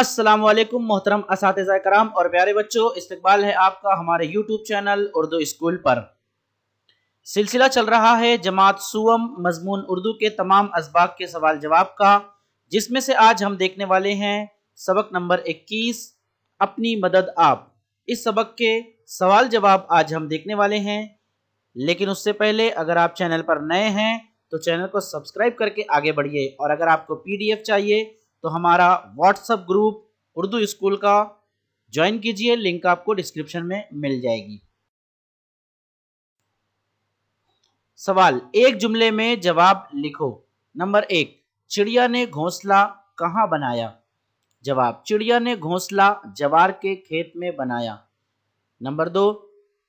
अस्सलाम वालेकुम मोहतरम इस कराम और प्यारे बच्चों इस्तकबाल है आपका हमारे यूट्यूब चैनल उर्दू स्कूल पर सिलसिला चल रहा है जमात सुम मजमून उर्दू के तमाम इसबाक के सवाल जवाब का जिसमें से आज हम देखने वाले हैं सबक नंबर 21 अपनी मदद आप इस सबक के सवाल जवाब आज हम देखने वाले हैं लेकिन उससे पहले अगर आप चैनल पर नए हैं तो चैनल को सब्सक्राइब करके आगे बढ़िए और अगर आपको पीडीएफ चाहिए तो हमारा व्हाट्सअप ग्रुप उर्दू स्कूल का ज्वाइन कीजिए लिंक आपको डिस्क्रिप्शन में मिल जाएगी सवाल एक जुमले में जवाब लिखो नंबर एक चिड़िया ने घोंसला कहाँ बनाया जवाब चिड़िया ने घोंसला जवार के खेत में बनाया नंबर दो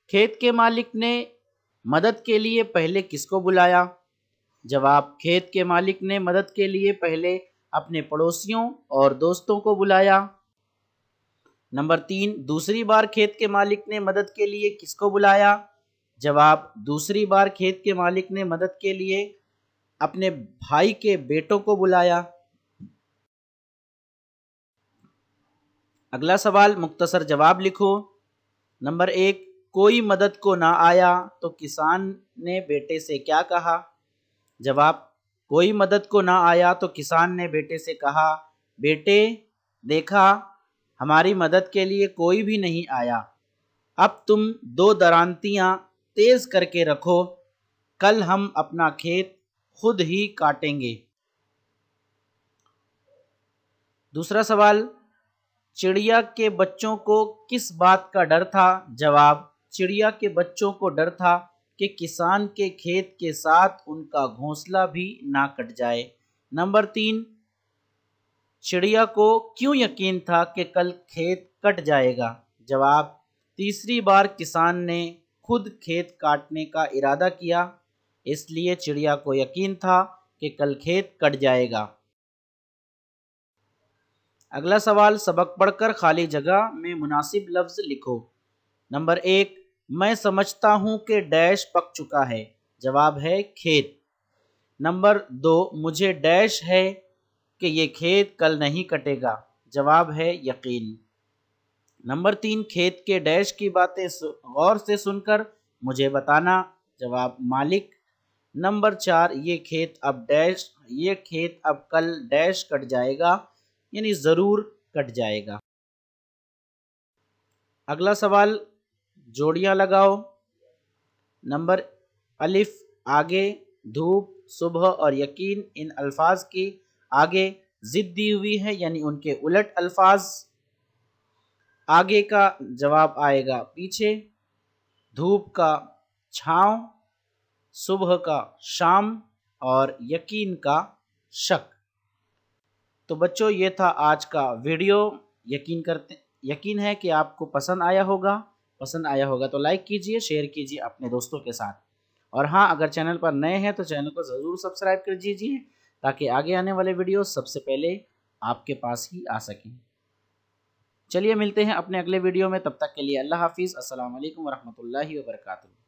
खेत के मालिक ने मदद के लिए पहले किसको बुलाया जवाब खेत के मालिक ने मदद के लिए पहले अपने पड़ोसियों और दोस्तों को बुलाया नंबर तीन दूसरी बार खेत के मालिक ने मदद के लिए किसको बुलाया जवाब दूसरी बार खेत के मालिक ने मदद के लिए अपने भाई के बेटों को बुलाया अगला सवाल मुख्तसर जवाब लिखो नंबर एक कोई मदद को ना आया तो किसान ने बेटे से क्या कहा जवाब कोई मदद को ना आया तो किसान ने बेटे से कहा बेटे देखा हमारी मदद के लिए कोई भी नहीं आया अब तुम दो दरांतियाँ तेज़ करके रखो कल हम अपना खेत खुद ही काटेंगे दूसरा सवाल चिड़िया के बच्चों को किस बात का डर था जवाब चिड़िया के बच्चों को डर था कि किसान के खेत के साथ उनका घोंसला भी ना कट जाए नंबर तीन चिड़िया को क्यों यकीन था कि कल खेत कट जाएगा जवाब तीसरी बार किसान ने खुद खेत काटने का इरादा किया इसलिए चिड़िया को यकीन था कि कल खेत कट जाएगा अगला सवाल सबक पढ़कर खाली जगह में मुनासिब लफ्ज़ लिखो नंबर एक मैं समझता हूँ कि डैश पक चुका है जवाब है खेत नंबर दो मुझे डैश है कि ये खेत कल नहीं कटेगा जवाब है यकीन नंबर तीन खेत के डैश की बातें गौर से सुनकर मुझे बताना जवाब मालिक नंबर चार ये खेत अब डैश ये खेत अब कल डैश कट जाएगा यानी ज़रूर कट जाएगा अगला सवाल जोड़ियाँ लगाओ नंबर अलिफ आगे धूप सुबह और यकीन इन अल्फाज की आगे ज़िद दी हुई है यानी उनके उलट अल्फाज आगे का जवाब आएगा पीछे धूप का छांव सुबह का शाम और यकीन का शक तो बच्चों ये था आज का वीडियो यकीन करते यकीन है कि आपको पसंद आया होगा पसंद आया होगा तो लाइक कीजिए शेयर कीजिए अपने दोस्तों के साथ और हाँ अगर चैनल पर नए हैं तो चैनल को ज़रूर सब्सक्राइब कर दीजिए ताकि आगे आने वाले वीडियो सबसे पहले आपके पास ही आ सकें चलिए मिलते हैं अपने अगले वीडियो में तब तक के लिए अल्लाह हाफिज़ असल वरहमल वर्का